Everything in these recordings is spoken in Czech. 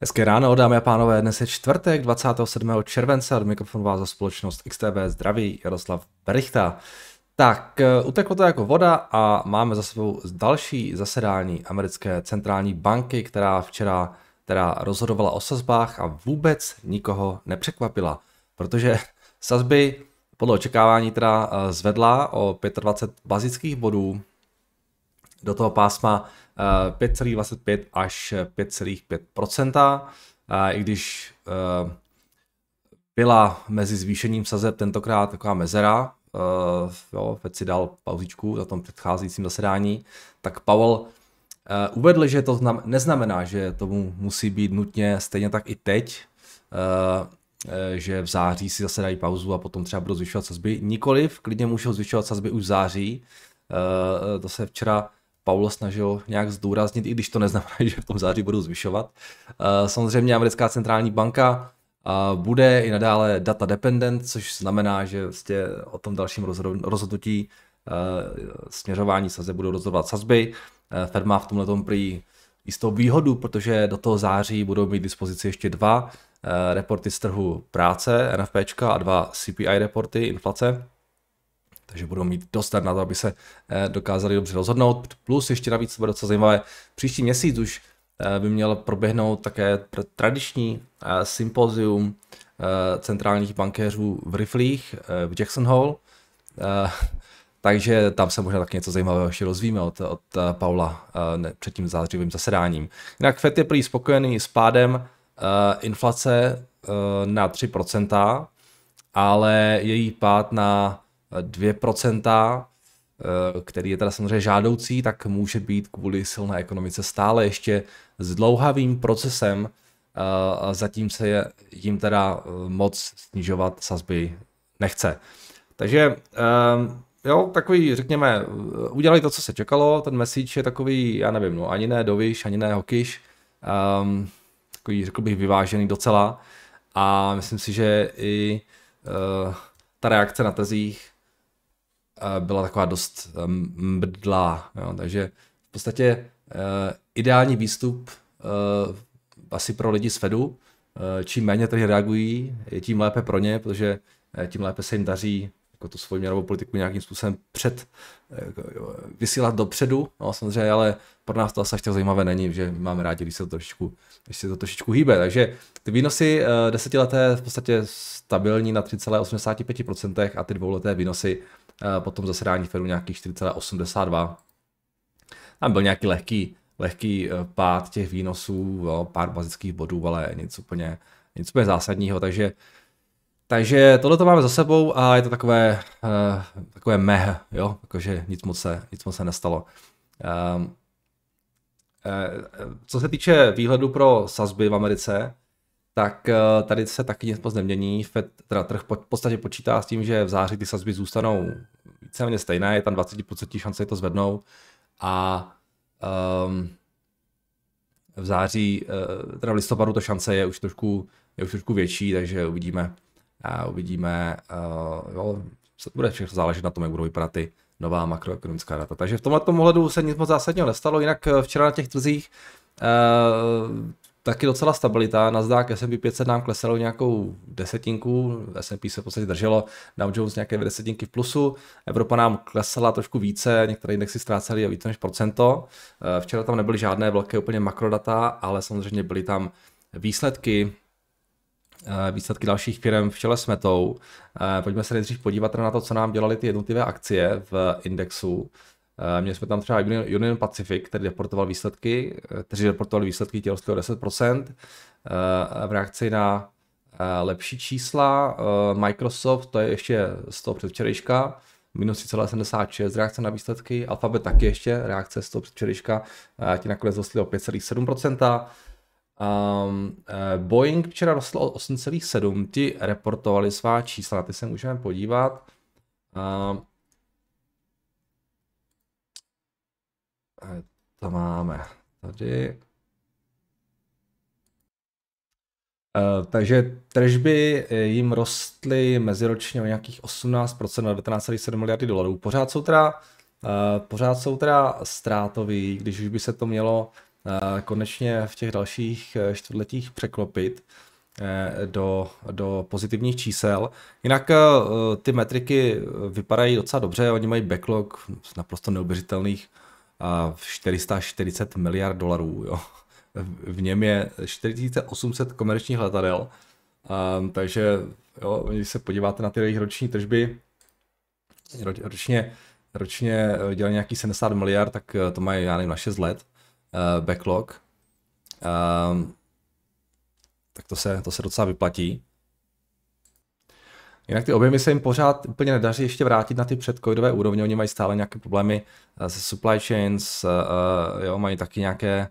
Hezké ráno, dámy a pánové, dnes je čtvrtek 27. července a do vás za společnost XTB Zdraví Jaroslav Berichta. Tak, eh, uteklo to jako voda a máme za sebou další zasedání americké centrální banky, která včera teda rozhodovala o sazbách a vůbec nikoho nepřekvapila, protože sazby podle očekávání teda eh, zvedla o 25 bazických bodů do toho pásma 5,25 eh, až 5,5 eh, i když eh, byla mezi zvýšením sazeb tentokrát taková mezera, jo, Fed si dal pauzičku na tom předcházejícím zasedání, tak Powell uvedl, že to neznamená, že tomu musí být nutně stejně tak i teď, že v září si zase dají pauzu a potom třeba budou zvyšovat sazby. Nikoliv, klidně můžou zvyšovat sazby už v září. to se včera Paulo snažil nějak zdůraznit, i když to neznamená, že v tom září budou zvyšovat. Eh, samozřejmě americká centrální banka eh, bude i nadále data dependent, což znamená, že vlastně o tom dalším rozhodnutí eh, směřování saze budou rozhodovat sazby. Fed má v tomhle tom prý jistou výhodu, protože do toho září budou mít dispozici ještě dva reporty z trhu práce, NFPčka a dva CPI reporty, inflace takže budou mít dost na to, aby se eh, dokázali dobře rozhodnout. Plus ještě navíc, co bude docela zajímavé, příští měsíc už eh, by měl proběhnout také tradiční eh, sympozium centrálních bankéřů v riflích v Jackson Hole. Takže tam se možná tak něco zajímavého ještě rozvíme od, od Paula ne, před tím zářivým zasedáním. Jinak FED je prý spokojený s pádem uh, inflace uh, na 3%, ale její pád na 2%, eh, který je teda samozřejmě žádoucí, tak může být kvůli silné ekonomice stále ještě zdlouhavým procesem, eh, zatím se jim teda eh, moc snižovat sazby nechce. Takže ehm, jo, takový, řekněme, udělali to, co se čekalo, ten message je takový, já nevím, no ani ne dovyš, ani ne hokyš, um, ehm, takový, řekl bych, vyvážený docela a myslím si, že i uh, ta reakce na trzích byla taková dost mdlá. Jo? Takže v podstatě eh, ideální výstup eh, asi pro lidi z Fedu, eh, čím méně tady reagují, tím lépe pro ně, protože tím lépe se jim daří jako tu svoji měnovou politiku nějakým způsobem před, vysílat dopředu, no samozřejmě, ale pro nás to asi až zajímavé není, že máme rádi, když se to trošičku, když se to trošičku hýbe, takže ty výnosy desetileté v podstatě stabilní na 3,85% a ty dvouleté výnosy Eh, po tom zasedání Fedu nějakých 4,82. Tam byl nějaký lehký, lehký eh, pád těch výnosů, jo, pár bazických bodů, ale nic úplně, nic úplně zásadního, takže takže tohle to máme za sebou a je to takové, uh, takové meh, jo, jakože nic moc se, nic moc se nestalo. Um, uh, co se týče výhledu pro sazby v Americe, tak eh, tady se taky nic moc nemění. Fed, teda trh v podstatě počítá s tím, že v září ty sazby zůstanou víceméně stejné, je tam 20% šance, je to zvednou a um, v září, eh, teda v listopadu to šance je už trošku, je už trošku větší, takže uvidíme, a uvidíme, uh, jo, se bude všechno záležet na tom, jak budou vypadat ty nová makroekonomická data. Takže v tomhle ohledu se nic moc zásadního nestalo, jinak včera na těch trzích taky docela stabilita. Nasdaq S&P 500 nám klesalo nějakou desetinku, S&P se v podstatě drželo, Dow Jones nějaké desetinky v plusu, Evropa nám klesala trošku více, některé indexy ztrácely více než procento. Eh, včera tam nebyly žádné velké úplně makrodata, ale samozřejmě byly tam výsledky, eh, výsledky dalších firm v čele s metou. Eh, pojďme se nejdřív podívat na to, co nám dělali ty jednotlivé akcie v indexu. Eh, měli jsme tam třeba Union Pacific, který deportoval výsledky, eh, kteří deportovali výsledky tělostilo 10% eh, v reakci na lepší čísla. Microsoft, to je ještě z toho předvčerejška, minus 3,76 reakce na výsledky, Alphabet taky ještě reakce z toho předvčerejška, ti nakonec rostly o 5,7%. Um, ehm, Boeing včera rostl o 8,7, ti reportovali svá čísla, na ty se můžeme podívat. Um, Eh, to máme tady. Eh, takže tržby eh, jim rostly meziročně o nějakých 18% na 19,7 miliardy dolarů. Pořád jsou teda, pořád jsou teda ztrátový, když už by se to mělo konečně v těch dalších čtvrtletích překlopit do, do pozitivních čísel. Jinak ty metriky vypadají docela dobře, oni mají backlog naprosto neuvěřitelných 440 miliard dolarů. Jo. V něm je 4800 komerčních letadel, um, takže jo, když se podíváte na ty jejich roční tržby, ročně, ročně eh, dělají nějaký 70 miliard, tak eh, to mají, já nevím, na 6 let uh, backlog. Um, tak to se, to se docela vyplatí. Jinak ty objemy se jim pořád úplně nedaří ještě vrátit na ty předcovidové úrovně, oni mají stále nějaké problémy eh, se supply chains, eh, eh, jo, mají taky nějaké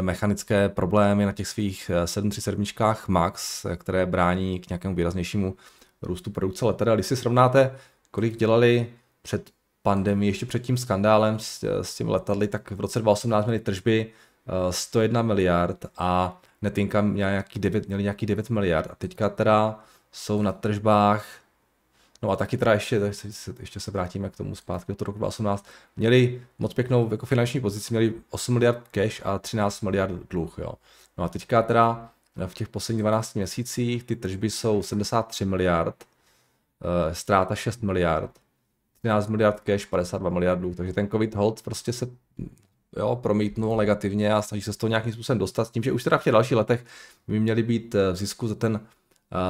mechanické problémy na těch svých 737 MAX, které brání k nějakému výraznějšímu růstu produkce letadel. Když si srovnáte, kolik dělali před pandemí, ještě před tím skandálem s, s těmi letadly, tak v roce 2018 měli tržby 101 miliard a net měli nějaký 9, měli nějaký 9 miliard. A teďka teda jsou na tržbách, no a taky teda ještě, ještě se vrátíme k tomu zpátky do roku 2018, měli moc pěknou jako finanční pozici, měli 8 miliard cash a 13 miliard dluh, jo. No a teďka teda v těch posledních 12 měsících ty tržby jsou 73 miliard, eh, ztráta 6 miliard, 13 miliard cash, 52 miliard dluh, takže ten covid hold prostě se jo, promítnul negativně a snaží se z toho nějakým způsobem dostat s tím, že už teda v těch dalších letech by měli být eh, v zisku za ten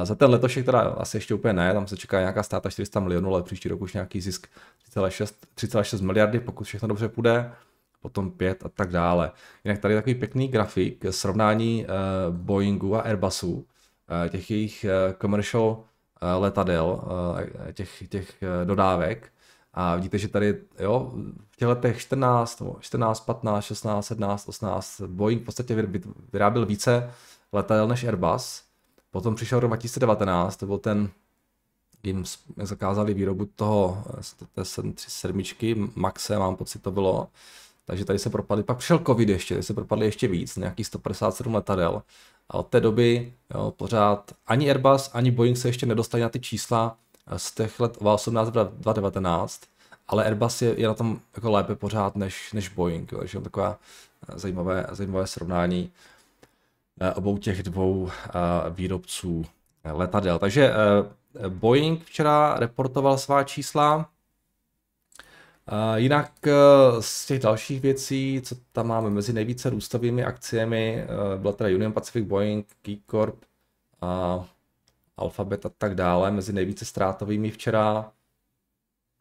za ten letošek teda asi ještě úplně ne, tam se čeká nějaká státa 400 milionů, ale příští rok už nějaký zisk 3,6 miliardy, pokud všechno dobře půjde, potom 5 a tak dále. Jinak tady je takový pěkný grafik srovnání eh, Boeingu a Airbusu, eh, těch jejich eh, commercial letadel, těch, těch dodávek. A vidíte, že tady jo, v těch letech 14, 14, 15, 16, 17, 18 Boeing v podstatě vyráběl více letadel než Airbus Potom přišel rok 2019, to byl ten, jim zakázali výrobu toho eh, té 737 Maxe, mám pocit, to bylo. Takže tady se propadly, pak přišel covid ještě, tady se propadly ještě víc, nějakých 157 letadel. A od té doby jo, pořád ani Airbus, ani Boeing se ještě nedostali na ty čísla eh, z těch let 2018 2019, ale Airbus je, je na tom jako lépe pořád než, než Boeing, jo, takže takové eh, zajímavé, zajímavé srovnání. Eh, obou těch dvou eh, výrobců eh, letadel. Takže Boeing včera reportoval svá čísla. Jinak z těch dalších věcí, co tam máme mezi nejvíce růstovými akciemi, byla teda Union Pacific, Boeing, KeyCorp, Alphabet a tak dále. Mezi nejvíce ztrátovými včera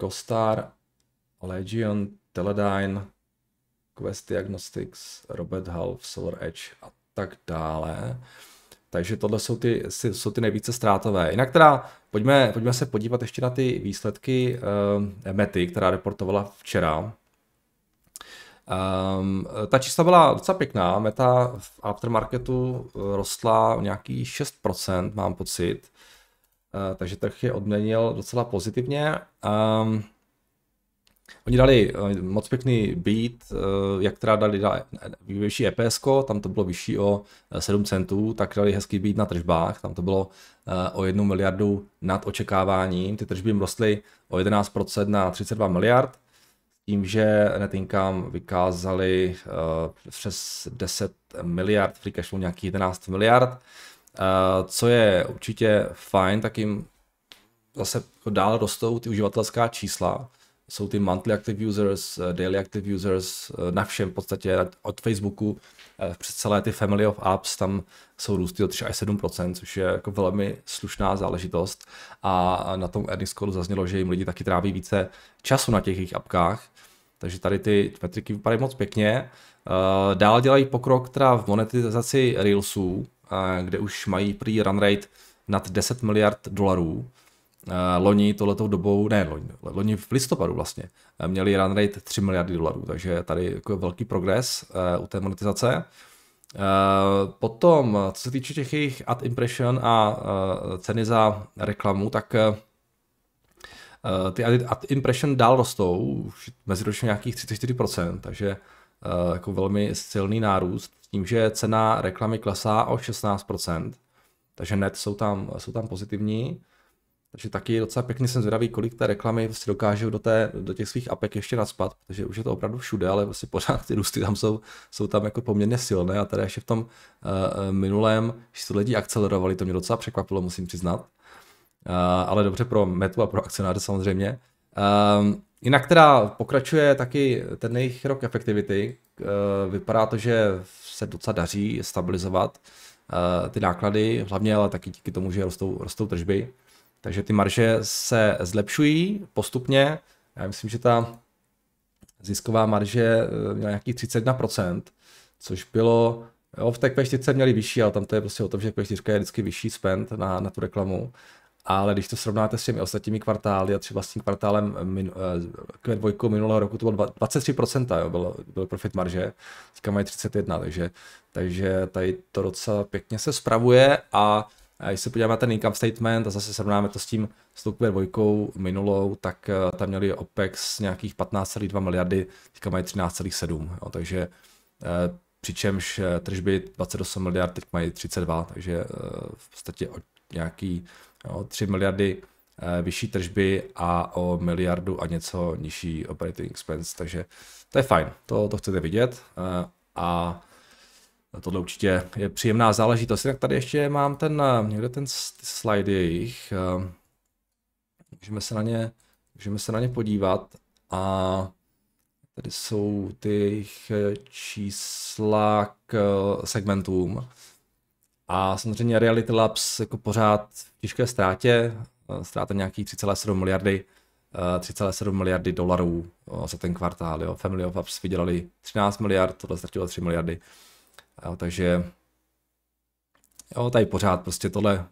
Costar, Legion, Teledyne, Quest Diagnostics, Robert Half, Solar Edge a tak dále. Takže tohle jsou ty, jsou ty nejvíce ztrátové. Jinak teda pojďme, pojďme se podívat ještě na ty výsledky uh, Mety, která reportovala včera. Um, ta čísla byla docela pěkná, meta v aftermarketu eh, rostla o nějaký 6%, mám pocit, uh, takže trh je odměnil docela pozitivně. Um, Oni dali eh, moc pěkný beat, eh, jak teda dali vyšší EPS, tam to bylo vyšší o 7 eh, centů, tak dali hezký beat na tržbách, tam to bylo o 1 miliardu nad očekáváním, ty tržby jim rostly o 11% na 32 miliard, tím, že net income vykázali přes 10 miliard, free cash flow nějakých 11 miliard, co je určitě fajn, tak jim zase jako dál rostou ty uživatelská čísla, jsou ty monthly active users, eh, daily active users, eh, na všem v podstatě od Facebooku eh, přes celé ty family of apps, tam jsou růsty o 3 až 7 což je jako velmi slušná záležitost. A na tom earnings callu zaznělo, že jim lidi taky tráví více času na těch jejich apkách. Takže tady ty metriky vypadají moc pěkně. Dál dělají pokrok teda v monetizaci Reelsů, kde už mají prý run rate nad 10 miliard dolarů Eh, loni tohletou dobou, ne loni, loni v listopadu vlastně, eh, měli run rate 3 miliardy dolarů, takže tady jako velký progres eh, u té monetizace. Potom, co se týče těch jejich ad impression a ceny za reklamu, tak ty ad impression dál rostou, už meziročně nějakých 34%, takže jako velmi silný nárůst, tím, že cena reklamy klesá o 16%, takže net jsou tam, jsou tam pozitivní. Takže taky docela pěkně jsem zvědavý, kolik té reklamy si dokážou do, té, do těch svých apek ještě naspat, protože už je to opravdu všude, ale vlastně pořád ty růsty tam jsou, jsou tam jako poměrně silné a tady ještě v tom uh, minulém, že to lidi akcelerovali, to mě docela překvapilo, musím přiznat. Uh, ale dobře pro metu a pro akcionáře samozřejmě. Uh, jinak teda pokračuje taky ten jejich rok efektivity. Uh, vypadá to, že se docela daří stabilizovat uh, ty náklady, hlavně ale taky díky tomu, že rostou, rostou tržby. Takže ty marže se zlepšují postupně. Já myslím, že ta zisková marže eh, měla nějakých 31%, což bylo, jo, v té Q4 měli vyšší, ale tam to je prostě o tom, že Q4 je vždycky vyšší spend na, na tu reklamu. Ale když to srovnáte s těmi ostatními kvartály a třeba s tím kvartálem min, eh, Q2 minulého roku, to bylo 23%, jo, byl, byl profit marže, teďka mají 31, takže, takže tady to docela pěkně se spravuje a a když se podíváme na ten income statement a zase srovnáme to s tím s tou dvojkou minulou, tak eh, tam měli OPEX nějakých 15,2 miliardy, teďka mají 13,7, takže eh, přičemž eh, tržby 28 miliard, teď mají 32, takže v podstatě o nějaký jo, 3 miliardy vyšší tržby a o miliardu a něco nižší operating expense, takže to je fajn, to, to chcete vidět a Tohle určitě je příjemná záležitost. Tak tady ještě mám ten, eh, někde ten slide jejich. Eh, můžeme se na ně, můžeme se na ně podívat. A tady jsou ty eh, čísla k segmentům. A samozřejmě Reality Labs jako pořád v těžké ztrátě, ztráta nějakých 3,7 miliardy 3,7 miliardy dolarů za ten kvartál. Jo. Family of Apps vydělali 13 miliard, tohle ztratilo 3 miliardy. Jo, takže jo, tady pořád prostě tohle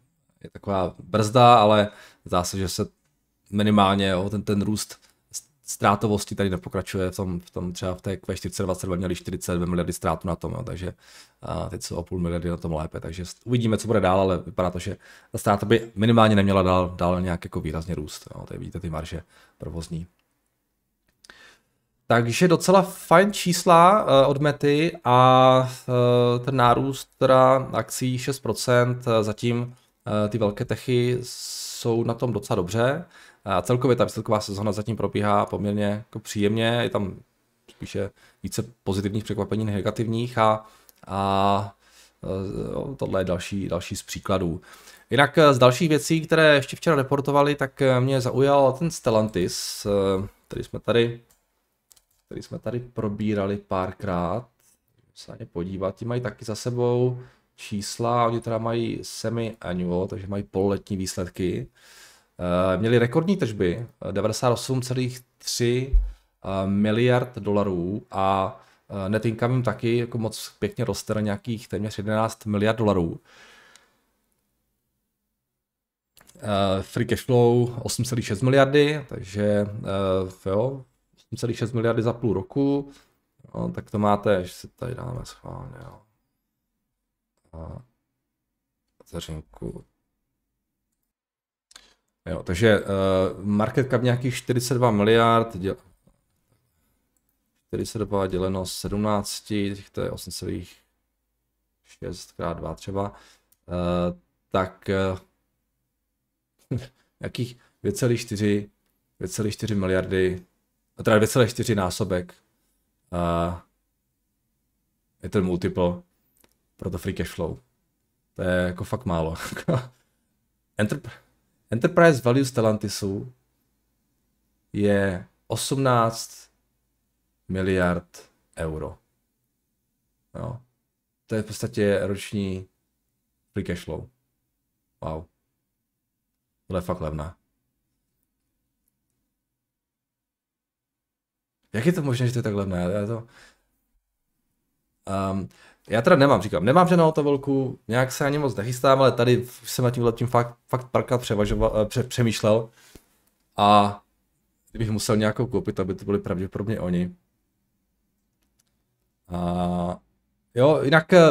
je taková brzda, ale zdá se, že se minimálně jo, ten, ten růst ztrátovosti tady nepokračuje v tom, v tom třeba v té Q4 22 měli 42 miliardy ztrátu na tom, jo, takže a teď jsou o půl miliardy na tom lépe, takže uvidíme, co bude dál, ale vypadá to, že ta ztráta by minimálně neměla dál, dál nějak jako výrazně růst, jo, tady vidíte ty marže provozní. Takže docela fajn čísla eh, od Mety a eh, ten nárůst teda akcí 6%, eh, zatím ty velké techy jsou na tom docela dobře. A celkově ta výsledková sezona zatím probíhá poměrně jako příjemně, je tam spíše více pozitivních překvapení než negativních a, a tohle je další, další z příkladů. Jinak z dalších věcí, které ještě včera reportovali, tak mě zaujal ten Stellantis, který jsme tady který jsme tady probírali párkrát. Se na ně podívat. Ti mají taky za sebou čísla, oni teda mají semi-annual, takže mají pololetní výsledky. Eh, měli rekordní tržby 98,3 eh, eh, miliard dolarů a net income taky jako moc pěkně roste na nějakých téměř 11 miliard dolarů. Free cash flow 8,6 miliardy, takže jo, 8,6 miliardy za půl roku, no, tak to máte, že si tady dáme schválně, jo. A zařinku. Jo, takže uh, market cap nějakých 42 miliard, děl... 42 děleno 17, to je 8,6 x 2 třeba, uh, tak uh, jakých 2,4 2,4 miliardy teda 2,4 násobek a je ten multiple pro to free cash flow. To je jako fakt málo. Enterp- Enterprise value Stellantisu je 18 miliard euro. No. To je v podstatě roční free cash flow. Wow. to je fakt levná. Jak je to možné, že to je tak levné? Já to... Um, já teda nemám, říkám, nemám žádnou autovolku, nějak se ani moc nechystám, ale tady jsem nad tím letím fakt, fakt parka převažoval, eh, pře, přemýšlel a kdybych musel nějakou koupit, aby to byly pravděpodobně oni. A jo, jinak eh,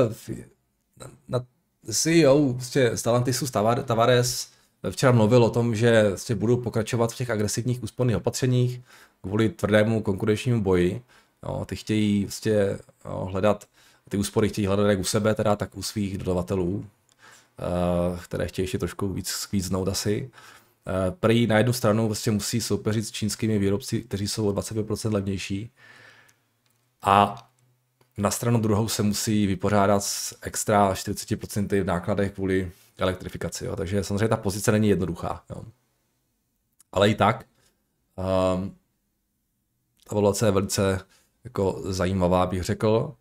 na CEO prostě Stalantisu Tavares včera mluvil o tom, že si budou pokračovat v těch agresivních úsporných opatřeních kvůli tvrdému konkurenčnímu boji. No, ty chtějí vlastně no, hledat, ty úspory chtějí hledat jak u sebe, teda tak u svých dodavatelů, eh, které chtějí ještě trošku víc skvíznout asi. Eh, prý na jednu stranu vlastně musí soupeřit s čínskými výrobci, kteří jsou o 25% levnější. A na stranu druhou se musí vypořádat s extra 40% v nákladech kvůli elektrifikaci. Jo. Takže samozřejmě ta pozice není jednoduchá. Jo. Ale i tak, um, ta valuace je velice jako zajímavá, bych řekl.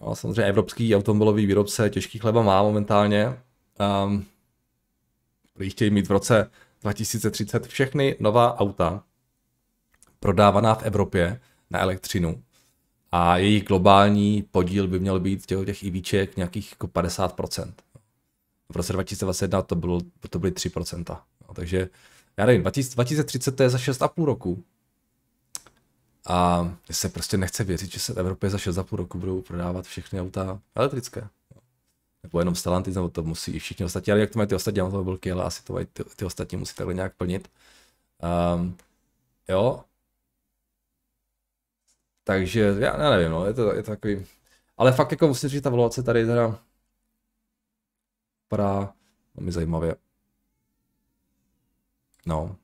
No, samozřejmě evropský automobilový výrobce těžký chleba má momentálně. Um, chtějí mít v roce 2030 všechny nová auta prodávaná v Evropě na elektřinu a jejich globální podíl by měl být těch, těch IVček nějakých jako 50%. V roce 2021 to, bylo, to byly 3%. No, takže já nevím, 2030 to je za 6,5 roku. A se prostě nechce věřit, že se v Evropě za 6,5 roku budou prodávat všechny auta elektrické. Nebo jenom Stellantis, nebo to musí i všichni ostatní, ale jak to mají ty ostatní automobilky, ale asi to mají ty, ty ostatní musí takhle nějak plnit. Um, jo, takže já, já nevím, no, je to, je to takový... Ale fakt jako musím říct, že ta valuace tady teda vypadá velmi zajímavě. No.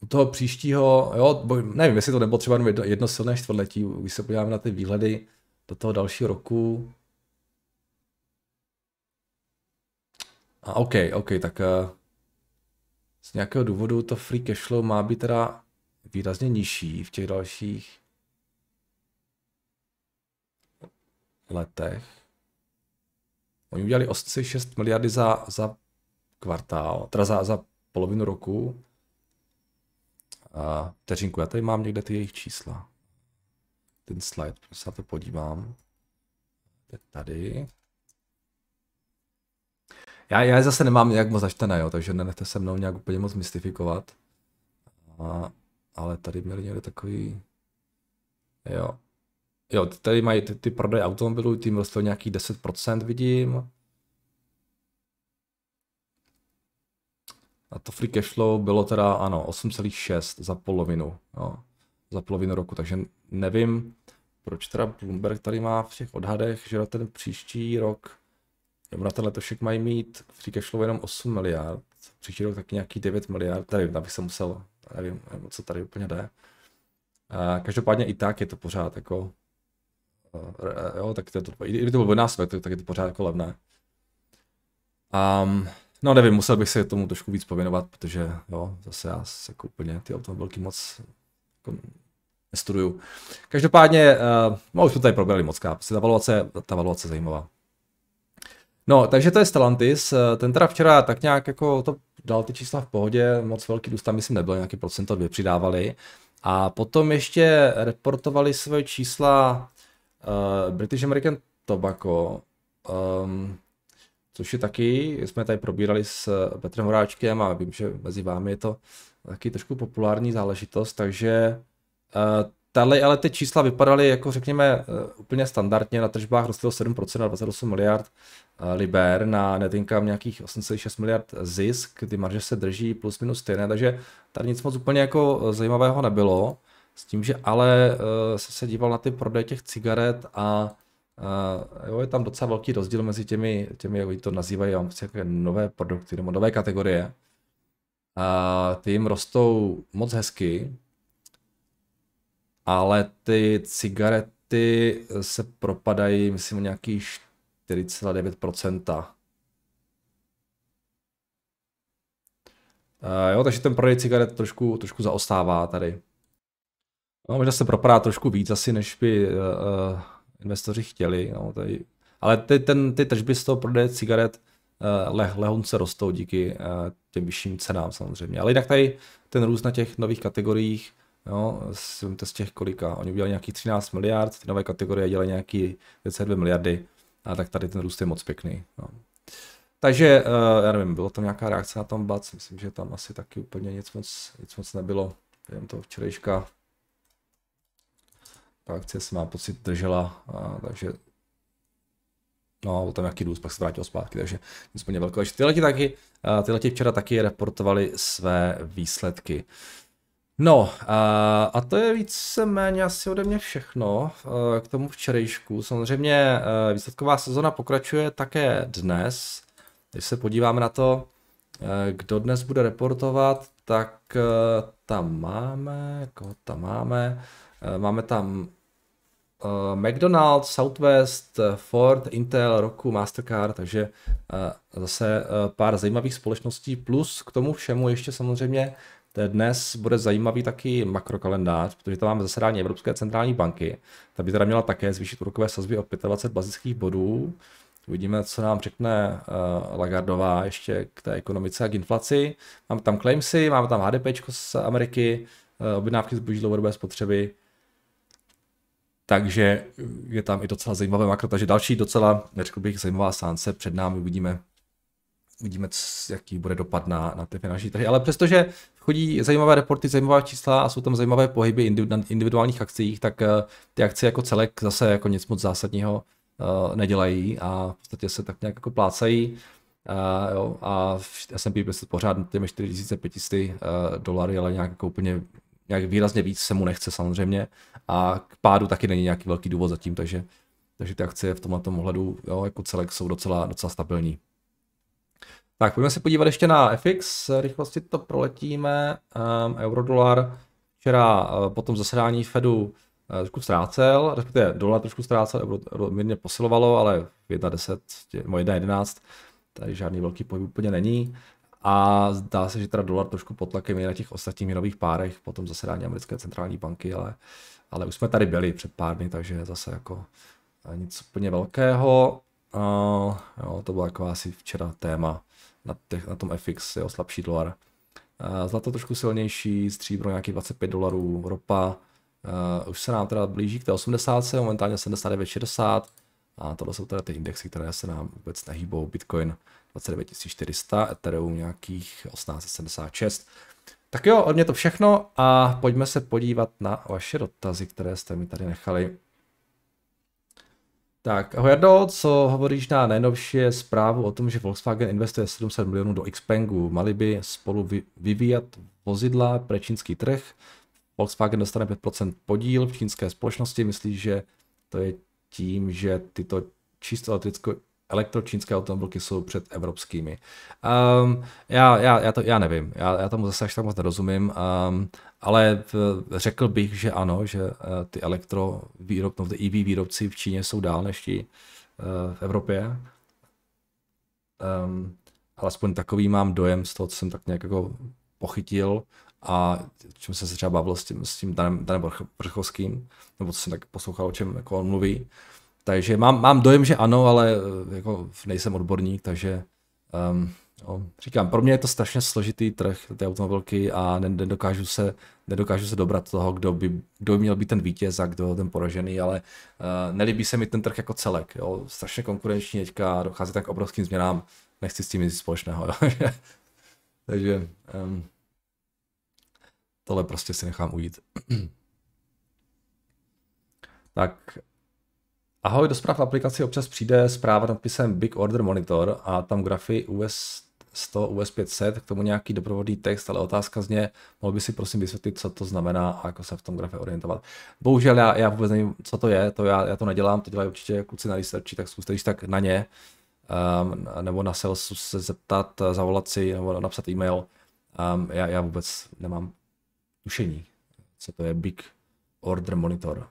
U toho příštího, jo, bo, nevím, jestli to nebylo třeba jedno, jedno silné čtvrtletí, když se podíváme na ty výhledy do toho dalšího roku. A OK, OK, tak uh, z nějakého důvodu to free cash flow má být teda výrazně nižší v těch dalších letech. Oni udělali osci 6 miliardy za, za kvartál, teda za, za polovinu roku. A vteřinku, já tady mám někde ty jejich čísla. Ten slide, se na to podívám. Je tady. Já, já je zase nemám nějak moc začtené, jo, takže nenechte se mnou nějak úplně moc mystifikovat. A ale tady měli někde takový, jo, jo, tady mají ty, ty prodeje automobilů, tím rostl nějaký 10% vidím. A to free cash flow bylo teda, ano, 8,6 za polovinu, jo, za polovinu roku, takže nevím, proč teda Bloomberg tady má v těch odhadech, že na ten příští rok, nebo na ten letošek mají mít free cash flow jenom 8 miliard, příští rok tak nějaký 9 miliard, tady bych se musel nevím, co tady úplně jde. A každopádně i tak je to pořád jako, eh, jo, tak to, to i kdyby to byl dvojnásobek, tak, tak je to pořád jako levné. Um, no nevím, musel bych se tomu trošku víc pověnovat, protože jo, zase já jako úplně ty automobilky moc jako, nestuduju. Každopádně, uh, no už jsme tady probrali moc prostě ta valuace, ta valuace zajímavá. No, takže to je Stellantis, eh, ten teda včera tak nějak jako to dal ty čísla v pohodě, moc velký růst tam myslím nebyl, nějaký procento dvě přidávali. A potom ještě reportovali svoje čísla uh, British American Tobacco, um, což je taky, jsme tady probírali s eh, Petrem Horáčkem a vím, že mezi vámi je to taky trošku populární záležitost, takže uh, Tady ale ty čísla vypadaly jako řekněme eh, úplně standardně, na tržbách rostlo 7% na 28 miliard eh, liber, na netinkám nějakých 8,6 miliard zisk, ty marže se drží plus minus stejné, takže tady nic moc úplně jako eh, zajímavého nebylo, s tím, že ale se se díval na ty prodej těch cigaret a Uh, jo, je tam docela velký rozdíl mezi těmi, těmi jak to nazývají, já nějaké nové produkty nebo nové kategorie. Uh, ty jim rostou moc hezky, ale ty cigarety eh, se propadají, myslím, nějaký 4,9%. Uh, eh, jo, takže ten prodej cigaret trošku, trošku zaostává tady. No, možná se propadá trošku víc asi, než by uh, investoři chtěli. No, tady. Ale ty, ten, ty tržby z toho prodeje cigaret uh, le, lehonce rostou díky uh, těm vyšším cenám samozřejmě. Ale jinak tady ten růst na těch nových kategoriích Jo, jsem to z těch kolika. Oni udělali nějakých 13 miliard, ty nové kategorie dělají nějaký 22 miliardy, a tak tady ten růst je moc pěkný. Jo. Takže, eh, já nevím, bylo tam nějaká reakce na tom BAC, myslím, že tam asi taky úplně nic moc, nic moc nebylo. Jenom to včerejška ta akce se má pocit držela, a, takže No, byl tam nějaký důst, pak se vrátil zpátky, takže nicméně velké. Tyhle, taky, eh, tyhle včera taky reportovali své výsledky. No, a to je víceméně asi ode mě všechno k tomu včerejšku. Samozřejmě e, výsledková sezona pokračuje také dnes. Když se podíváme na to, e, kdo dnes bude reportovat, tak e, tam máme, koho tam máme, máme tam McDonald's, Southwest, Ford, Intel, Roku, Mastercard, takže zase pár zajímavých společností, plus k tomu všemu ještě samozřejmě dnes bude zajímavý taky makrokalendář, protože tam máme zasedání Evropské centrální banky. Ta by teda měla také zvýšit úrokové sazby o 25 bazických bodů. Uvidíme, co nám řekne uh, Lagardová ještě k té ekonomice a k inflaci. Máme tam claimsy, máme tam HDP z Ameriky, uh, objednávky zboží dlouhodobé spotřeby. Takže je tam i docela zajímavé makro, takže další docela, neřekl bych, zajímavá sánce před námi uvidíme, uvidíme, jaký bude dopad na, na ty finanční trhy. Ale přestože chodí zajímavé reporty, zajímavá čísla a jsou tam zajímavé pohyby na individuálních akcích, tak eh, ty akcie jako celek zase jako nic moc zásadního eh, nedělají a v podstatě se tak nějak jako plácají. A, eh, jo, a v S&P 500 pořád těmi 4500 dolary, ale nějak jako úplně nějak výrazně víc se mu nechce samozřejmě a k pádu taky není nějaký velký důvod zatím, takže, takže ty akcie v tomhle ohledu jo, jako celek jsou docela, docela stabilní. Tak, pojďme se podívat ještě na FX, rychlosti to proletíme, um, ehm, eurodolar včera uh, po tom zasedání Fedu uh, trošku ztrácel, respektive dolar trošku ztrácel, euro, euro mírně posilovalo, ale 1,10, nebo 1,11, tady žádný velký pohyb úplně není. A zdá se, že teda dolar trošku pod tlakem je na těch ostatních měnových párech po tom zasedání americké centrální banky, ale, ale už jsme tady byli před pár dny, takže zase jako eh, nic úplně velkého. Uh, jo, to byla jako asi včera téma na, těch, na tom FX, jo, slabší dolar. Zlato trošku silnější, stříbro nějaký 25 dolarů, ropa. Uh, už se nám teda blíží k té 80, momentálně 79,60 a tohle jsou teda ty indexy, které se nám vůbec nehýbou. Bitcoin 29400, Ethereum nějakých 1876. Tak jo, od mě to všechno a pojďme se podívat na vaše dotazy, které jste mi tady nechali. Tak, ahoj Jardo, co hovoríš na nejnovší zprávu o tom, že Volkswagen investuje 700 milionů do Xpengu? Mali by spolu vyvíjat vozidla pro čínský trh? Volkswagen dostane 5% podíl v čínské společnosti. Myslíš, že to je tím, že tyto čisto elektricko, elektročínské automobilky jsou před evropskými. Um, já, já, já, to, já nevím, já, já tomu zase až tak moc nerozumím, um, ale v, eh, řekl bych, že ano, že uh, ty výrob, no, ty EV výrobci v Číně jsou dál než ti uh, v Evropě. Um, alespoň takový mám dojem z toho, co jsem tak nějak jako pochytil a čím jsem se třeba bavil s tím, s tím Danem, Danem Brchovským, nebo co jsem tak poslouchal, o čem jako on mluví. Um, takže mám, mám dojem, že ano, ale eh, jako nejsem odborník, takže um, ehm, jo. No, říkám, pro mě je to strašně složitý trh, ty automobilky a nedokážu se, nedokážu se dobrat toho, kdo by kdo měl být ten vítěz a kdo ten poražený, ale uh, nelíbí se mi ten trh jako celek, jo, strašně konkurenční teďka, dochází tak obrovským změnám, nechci s tím nic společného, jo? takže um, tohle prostě si nechám ujít. tak, Ahoj, do zpráv aplikaci občas přijde zpráva nadpisem Big Order Monitor a tam grafy US 100, US 500, k tomu nějaký doprovodný text, ale otázka zně, mohl by si prosím vysvětlit, co to znamená a jako se v tom grafe orientovat. Bohužel já, já vůbec nevím, co to je, to já, já to nedělám, to dělají určitě kluci na researchi, tak zkuste tak na ně, um, nebo na salesu se zeptat, zavolat si nebo napsat e-mail. Um, já, já vůbec nemám tušení, co to je Big Order Monitor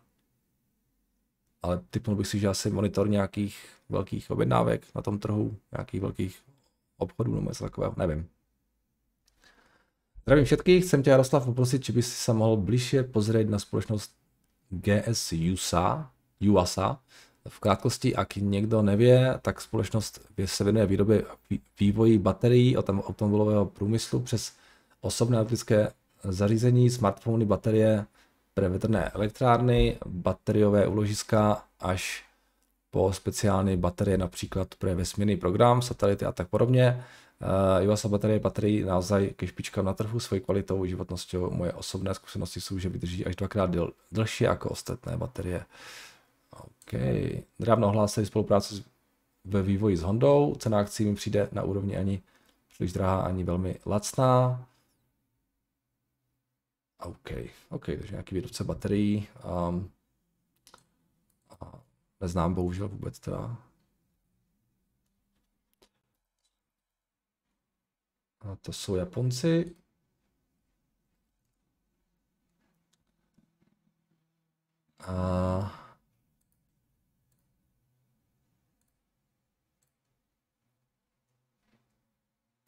ale typnul bych si, že asi monitor nějakých velkých objednávek na tom trhu, nějakých velkých obchodů nebo něco takového, nevím. Zdravím všetky, chcem tě Jaroslav poprosit, či bys se mohl blíže pozrieť na společnost GS USA, USA. V krátkosti, ak někdo nevě, tak společnost se věnuje výrobě vývoji baterií od automobilového průmyslu přes osobné elektrické zařízení, smartfony, baterie, pro větrné elektrárny, bateriové uložiska až po speciální baterie, například pro vesmírný program, satelity a tak podobně. Uh, baterie patří naozaj ke špičkám na trhu svojí kvalitou, životností. Moje osobné zkušenosti jsou, že vydrží až dvakrát del, delší jako ostatné baterie. OK. Drávno ohlásili spolupráci ve vývoji s Hondou. Cena akcí mi přijde na úrovni ani příliš drahá, ani velmi lacná. OK, OK, takže nějaký výrobce baterií. Um, a neznám bohužel vůbec teda. A to jsou Japonci. A...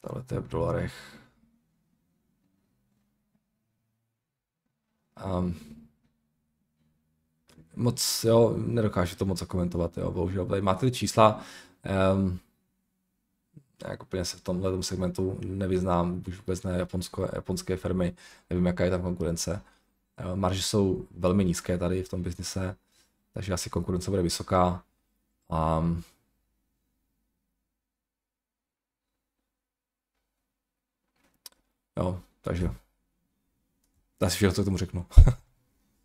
Tohle to je v dolarech. Um, moc, jo, nedokážu to moc zakomentovat, jo, bohužel. Tady máte ty čísla, um, jak úplně se v tomhle segmentu nevyznám, už vůbec ne japonsko, japonské firmy, nevím, jaká je tam konkurence. Ehm, marže jsou velmi nízké tady v tom biznise, takže asi konkurence bude vysoká. A... jo, takže asi všechno, co k tomu řeknu.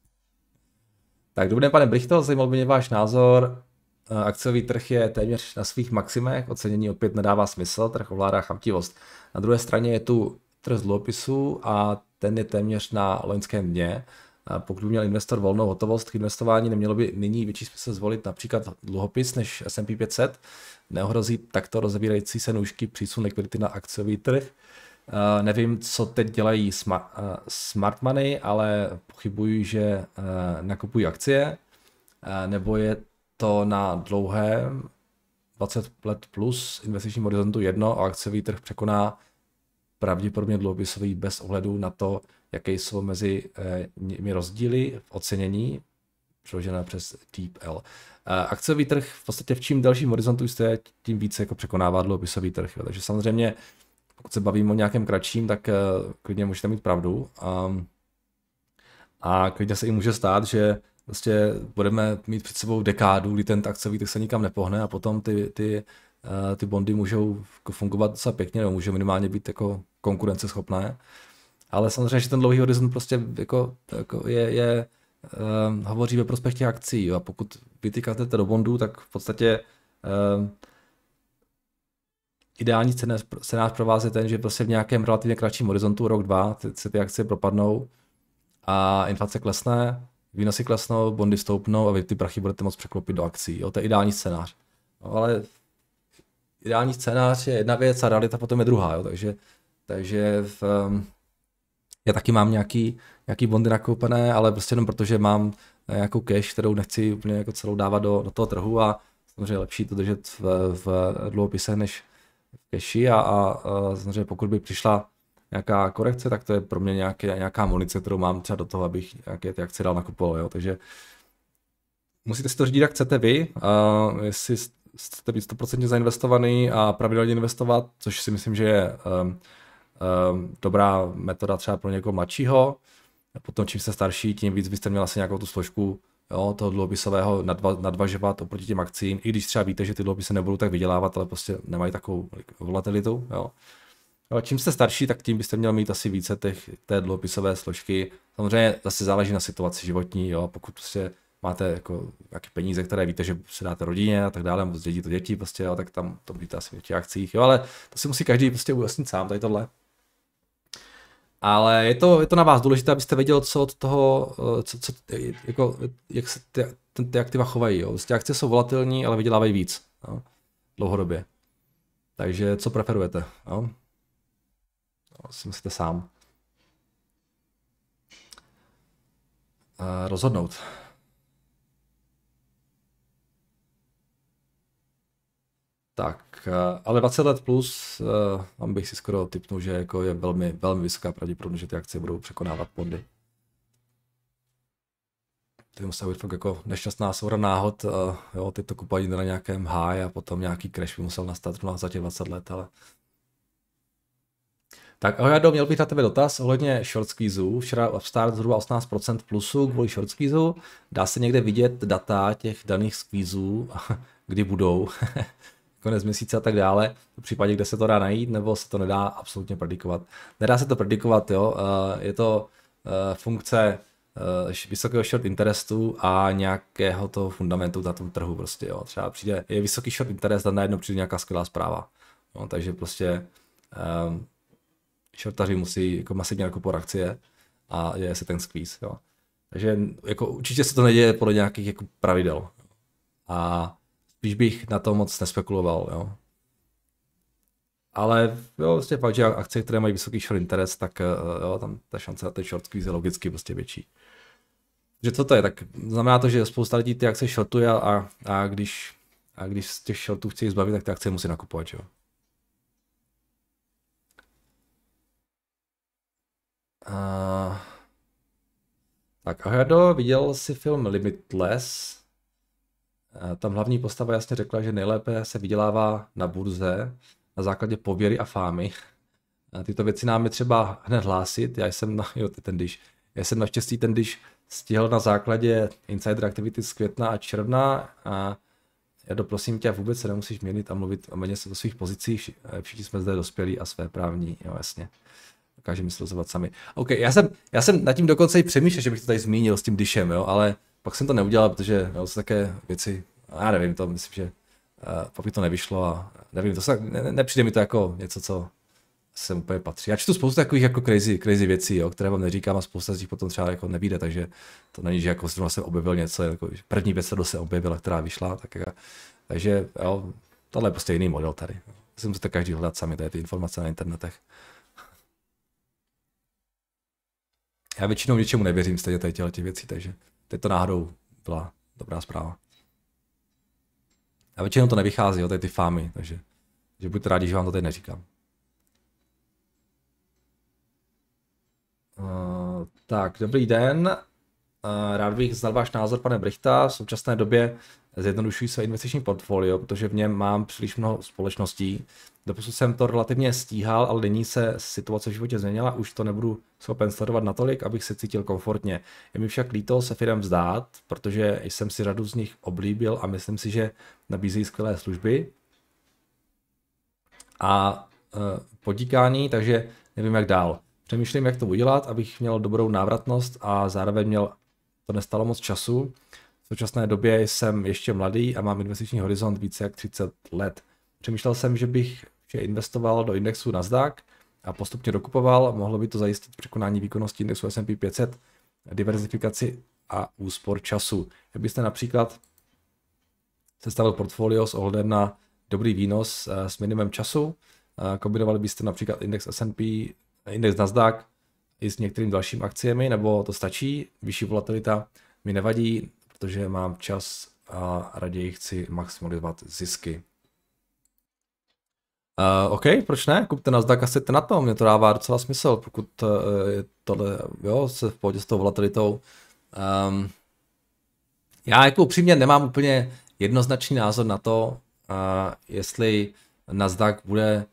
tak dobrý den, pane Brichto, zajímal by mě váš názor. Eh, akciový trh je téměř na svých maximech, ocenění opět nedává smysl, trh ovládá chamtivost. Na druhé straně je tu trh dluhopisů a ten je téměř na loňském dně. Pokud by měl investor volnou hotovost k investování, nemělo by nyní větší smysl zvolit například dluhopis než S&P 500. Neohrozí takto rozevírající se nůžky přísun likvidity na akciový trh. Uh, nevím, co teď dělají sma- uh, smart money, ale pochybuji, že uh, nakupují akcie, uh, nebo je to na dlouhé 20 let plus investičním horizontu jedno a akciový trh překoná pravděpodobně dluhopisový bez ohledu na to, jaké jsou mezi nimi rozdíly v ocenění, přeložené přes DeepL. Akciový trh v podstatě v čím delším horizontu jste, tím více jako překonává dluhopisový trh. Takže samozřejmě pokud se bavím o nějakém kratším, tak eh, klidně můžete mít pravdu. A, a klidně se i může stát, že vlastně budeme mít před sebou dekádu, kdy ten akciový trh se nikam nepohne a potom ty, ty, eh, ty bondy můžou fungovat docela pěkně, nebo může minimálně být jako konkurenceschopné. Ale samozřejmě, že ten dlouhý horizont prostě jako, jako je, je um, hovoří ve prospěch těch akcí. A pokud vytýkáte do bondů, tak v podstatě um, ideální scénář, pro vás je ten, že prostě v nějakém relativně kratším horizontu, rok, dva, se ty akcie propadnou a inflace klesne, výnosy klesnou, bondy stoupnou a vy ty prachy budete moc překlopit do akcí. Jo, to je ideální scénář. No, ale ideální scénář je jedna věc a realita potom je druhá. Jo, takže takže v, ehm, já taky mám nějaký, nějaký bondy nakoupené, ale prostě jenom protože mám nějakou cash, kterou nechci úplně jako celou dávat do, do toho trhu a samozřejmě je lepší to držet v, v dluhopisech, než v keši a, a, a samozřejmě pokud by přišla nějaká korekce, tak to je pro mě nějaké, nějaká munice, kterou mám třeba do toho, abych nějaké ty akce dal nakupoval, jo, takže musíte si to řídit, jak chcete vy, a jestli chcete být 100% zainvestovaný a pravidelně investovat, což si myslím, že je um, um, dobrá metoda třeba pro někoho mladšího, potom čím jste starší, tím víc byste měl asi nějakou tu složku jo, toho dluhopisového nadva, nadvažovat oproti těm akcím, i když třeba víte, že ty dluhopisy nebudou tak vydělávat, ale prostě nemají takovou volatilitu. Jo. Jo, čím jste starší, tak tím byste měl mít asi více těch, té dluhopisové složky. Samozřejmě zase záleží na situaci životní, jo, pokud prostě máte jako nějaké peníze, které víte, že se dáte rodině a tak dále, nebo zdědí to děti, prostě, jo, tak tam to můžete asi v těch akcích, jo, ale to si musí každý prostě ujasnit sám tady tohle. Ale je to, je to na vás důležité, abyste věděl, co od toho, eh, co, co, jako, jak se ty, ty aktiva chovají. Jo. Vlastně akce jsou volatilní, ale vydělávají víc jo, no, dlouhodobě. Takže co preferujete? Jo? No? No, asi musíte sám eh, rozhodnout. Tak, Eh, ale 20 let plus, eh, tam bych si skoro typnul, že jako je velmi, velmi vysoká pravděpodobnost, že ty akcie budou překonávat pondy. To musela být fakt jako nešťastná soura náhod, eh, jo, ty to kupají na nějakém high a potom nějaký crash by musel nastat na za těch 20 let, ale... Tak ahoj Ado, měl bych na tebe dotaz ohledně short squeezeů. Včera Upstart zhruba 18% plusu kvůli short squeezeů. Dá se někde vidět data těch daných squeezeů, kdy budou? konec měsíce a tak dále, v případě, kde se to dá najít, nebo se to nedá absolutně predikovat. Nedá se to predikovat, jo, eh, je to eh, funkce eh, vysokého short interestu a nějakého toho fundamentu na tom trhu prostě, jo. Třeba přijde, je vysoký short interest a najednou přijde nějaká skvělá zpráva. No, takže prostě um, shortaři musí jako masivně nakupovat akcie a je se ten squeeze, jo. Takže jako určitě se to neděje podle nějakých jako pravidel. A spíš bych na to moc nespekuloval, jo. Ale jo, vlastně fakt, že akce, které mají vysoký short interest, tak eh, jo, tam ta šance na ten short squeeze je logicky prostě větší. Že co to je, tak znamená to, že spousta lidí ty akce shortuje a, a když a když z těch shortů chci zbavit, tak ty akce musí nakupovat, jo. Uh, tak Ahado, viděl jsi film Limitless? Eh, tam hlavní postava jasně řekla, že nejlépe se vydělává na burze na základě pověry a fámy. Tyto věci nám je třeba hned hlásit. Já jsem, na, jo, ten když, já jsem naštěstí ten když stihl na základě Insider Activity z května a června a já do prosím tě, vůbec se nemusíš měnit a mluvit o méně se o svých pozicích, eh, všichni jsme zde dospělí a své právní, jo jasně. Dokážeme si rozhodovat sami. OK, já jsem, já jsem nad tím dokonce i přemýšlel, že bych to tady zmínil s tím dyšem, jo, ale pak jsem to neudělal, protože jo, jsou také věci, já nevím, to myslím, že uh, pak by to nevyšlo a nevím, to se, ne, nepřijde mi to jako něco, co sem úplně patří. Já čtu spoustu takových jako crazy, crazy věcí, jo, které vám neříkám a spousta z nich potom třeba jako nevíde, takže to není, že jako zrovna se objevil něco, jako první věc, co se objevila, která vyšla, tak jako, takže jo, tohle je prostě jiný model tady. Myslím, že to každý hledat sami, tady ty informace na internetech. Já většinou něčemu nevěřím stejně tady těch věcí, takže Teď to náhodou byla dobrá zpráva. A většinou to nevychází, jo, tady ty fámy, takže že buďte rádi, že vám to teď neříkám. Uh, tak, dobrý den. Uh, rád bych znal váš názor, pane Brichta. V současné době zjednodušuji své investiční portfolio, protože v něm mám příliš mnoho společností. Doposud jsem to relativně stíhal, ale nyní se situace v životě změnila, už to nebudu schopen sledovat natolik, abych se cítil komfortně. Je mi však líto se firm vzdát, protože jsem si řadu z nich oblíbil a myslím si, že nabízí skvělé služby a e, podíkání, takže nevím jak dál. Přemýšlím, jak to udělat, abych měl dobrou návratnost a zároveň měl to nestalo moc času současné době jsem ještě mladý a mám investiční horizont více jak 30 let. Přemýšlel jsem, že bych vše investoval do indexu Nasdaq a postupně dokupoval, mohlo by to zajistit překonání výkonnosti indexu S&P 500, diverzifikaci a úspor času. Jak byste například sestavil portfolio s ohledem na dobrý výnos eh, s minimem času, eh, kombinovali byste například index S&P, index Nasdaq i s některými dalšími akciemi, nebo to stačí, vyšší volatilita mi nevadí, protože mám čas a raději chci maximalizovat zisky. Uh, OK, proč ne? Kupte nás a jste na tom, mě to dává docela smysl, pokud uh, tohle, jo, se v pohodě s tou volatilitou. Um, já jako upřímně nemám úplně jednoznačný názor na to, uh, jestli Nasdaq bude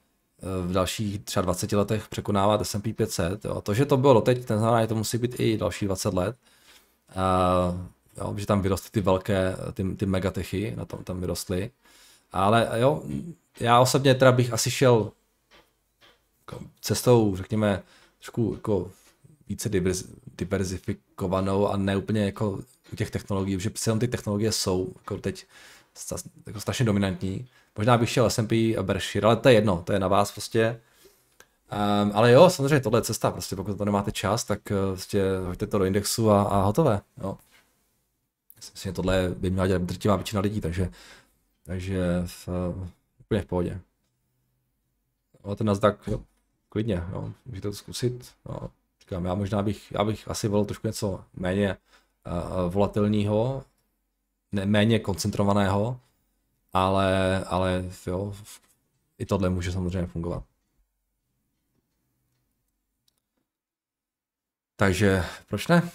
v dalších třeba 20 letech překonávat S&P 500. Jo. To, že to bylo teď, ten znamená, že to musí být i další 20 let. Uh, jo, že tam vyrostly ty velké, ty, ty megatechy, na tom tam vyrostly. Ale jo, já osobně teda bych asi šel jako cestou, řekněme, trošku jako více diverzifikovanou a ne úplně jako u těch technologií, že přece ty technologie jsou jako teď jako strašně dominantní. Možná bych šel SMP a Berkshire, ale to je jedno, to je na vás prostě. Um, ale jo, samozřejmě tohle je cesta, prostě pokud to nemáte čas, tak eh, prostě hoďte to do indexu a, a hotové. Jo. Myslím, že tohle by měla dělat drtivá většina lidí, takže, takže v, úplně v pohodě. No, ten Nasdaq, jo, klidně, jo, můžete to zkusit. No, říkám, já možná bych, já bych asi volil trošku něco méně uh, volatilního, ne, méně koncentrovaného, ale, ale jo, i tohle může samozřejmě fungovat. Takže proč ne?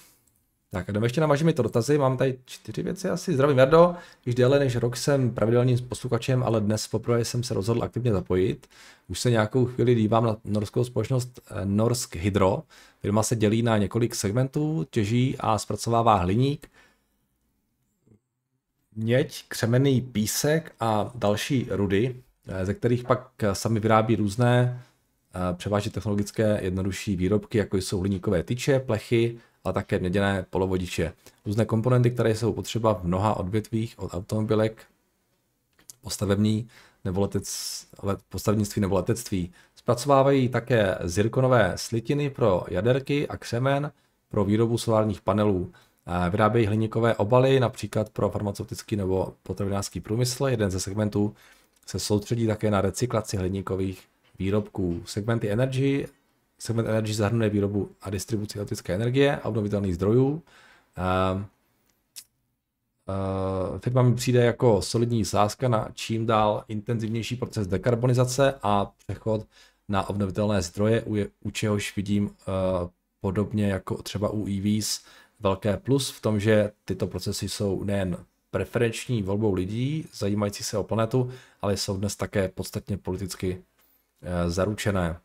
Tak a jdeme ještě na to dotazy. Mám tady čtyři věci asi. Zdravím Jardo, již déle než rok jsem pravidelným posluchačem, ale dnes poprvé jsem se rozhodl aktivně zapojit. Už se nějakou chvíli dívám na norskou společnost eh, Norsk Hydro. Firma se dělí na několik segmentů, těží a zpracovává hliník, měď, křemený písek a další rudy, eh, ze kterých pak eh, sami vyrábí různé převážně technologické jednodušší výrobky, jako jsou hliníkové tyče, plechy ale také měděné polovodiče. Různé komponenty, které jsou potřeba v mnoha odvětvích od automobilek, postavební nebo letec, let, postavnictví nebo letectví. Zpracovávají také zirkonové slitiny pro jaderky a křemen pro výrobu solárních panelů. Vyrábějí hliníkové obaly, například pro farmaceutický nebo potravinářský průmysl. Jeden ze segmentů se soustředí také na recyklaci hliníkových výrobků. Segmenty energy Segment Energy zahrnuje výrobu a distribuci elektrické energie a obnovitelných zdrojů. Firma ehm, eh, mi přijde jako solidní sázka na čím dál intenzivnější proces dekarbonizace a přechod na obnovitelné zdroje, u, u čehož vidím eh, podobně jako třeba u EVs velké plus v tom, že tyto procesy jsou nejen preferenční volbou lidí zajímající se o planetu, ale jsou dnes také podstatně politicky eh, zaručené.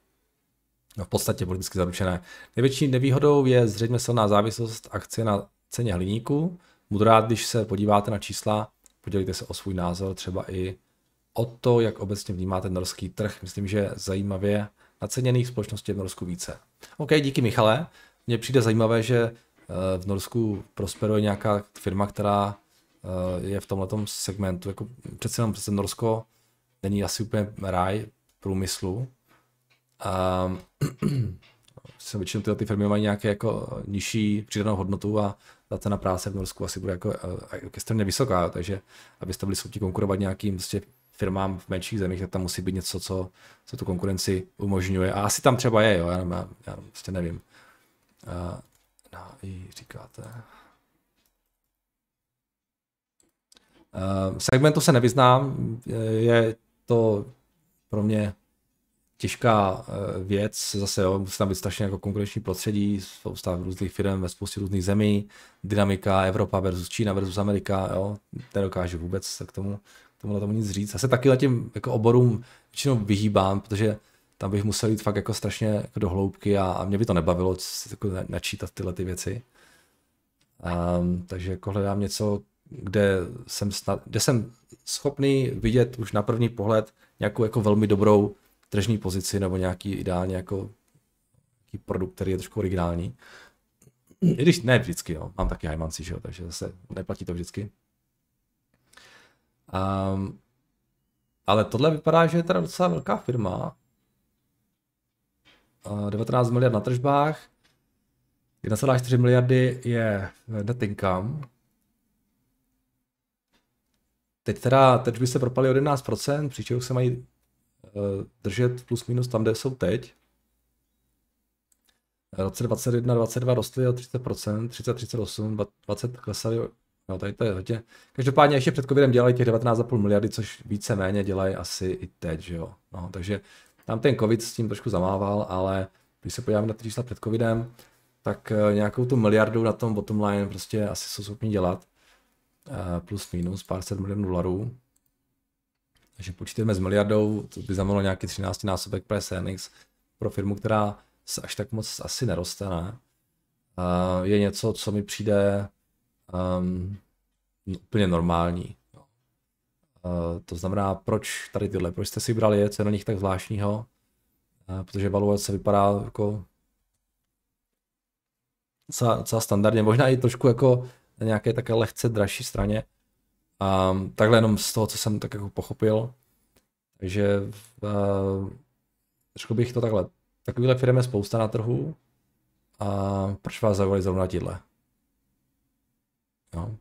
No, v podstatě politicky zaručené. Největší nevýhodou je zřejmě silná závislost akcie na ceně hliníku. Budu rád, když se podíváte na čísla, podělíte se o svůj názor, třeba i o to, jak obecně vnímáte norský trh. Myslím, že zajímavě naceněných společností je v Norsku více. OK, díky Michale. Mně přijde zajímavé, že eh, v Norsku prosperuje nějaká firma, která eh, je v tomto segmentu. Jako přece jenom přece Norsko není asi úplně ráj průmyslu, a většinou ty firmy mají nějaké jako nižší přidanou hodnotu a ta cena práce v Norsku asi bude jako eh, extrémně vysoká, takže abyste byli schopni konkurovat nějakým prostě firmám v menších zemích, tak tam musí být něco, co, co tu konkurenci umožňuje. A asi tam třeba je, jo, já, já, já prostě nevím. A, no, i říkáte. Uh, eh, segmentu se nevyznám, je to pro mě těžká eh, věc, zase jo, musí tam být strašně jako konkurenční prostředí, spousta různých firm ve spoustě různých zemí, dynamika Evropa versus Čína versus Amerika, jo, nedokážu vůbec k tomu, k tomu tomu nic říct. Zase taky těm jako oborům většinou vyhýbám, protože tam bych musel jít fakt jako strašně jako do hloubky a, a mě by to nebavilo jako načítat tyhle ty věci. Um, takže jako hledám něco, kde jsem, snad, kde jsem schopný vidět už na první pohled nějakou jako velmi dobrou tržní pozici nebo nějaký ideálně jako nějaký produkt, který je trošku originální. I když ne vždycky, jo. mám taky hajmanci, že jo, takže zase neplatí to vždycky. Um, ale tohle vypadá, že je teda docela velká firma. Uh, eh, 19 miliard na tržbách, 1,4 miliardy je net income. Teď teda tržby se propaly o 11%, přičemž se mají Eh, držet plus minus tam, kde jsou teď. Eh, v roce 2021 22 rostly o 30%, 30, 38, 20 klesaly, no tady to je hodně. Každopádně ještě před covidem dělali těch 19,5 miliardy, což víceméně dělají asi i teď, že jo. No, takže tam ten covid s tím trošku zamával, ale když se podíváme na ty čísla před covidem, tak eh, nějakou tu miliardu na tom bottom line prostě asi jsou schopni dělat. Plus minus pár set milionů dolarů. Takže počítáme s miliardou, to by znamenalo nějaký 13 násobek pro SNX pro firmu, která se až tak moc asi neroste, ne? Uh, je něco, co mi přijde um, úplně normální. Uh, to znamená, proč tady tyhle, proč jste si brali je, co je na nich tak zvláštního, uh, protože valuace vypadá jako celá standardně, možná i trošku jako na nějaké také lehce dražší straně, a takhle jenom z toho, co jsem tak jako pochopil. Takže uh, řekl bych to takhle. Takovýhle firm je spousta na trhu. A proč vás zavolali zrovna tíhle? Jo.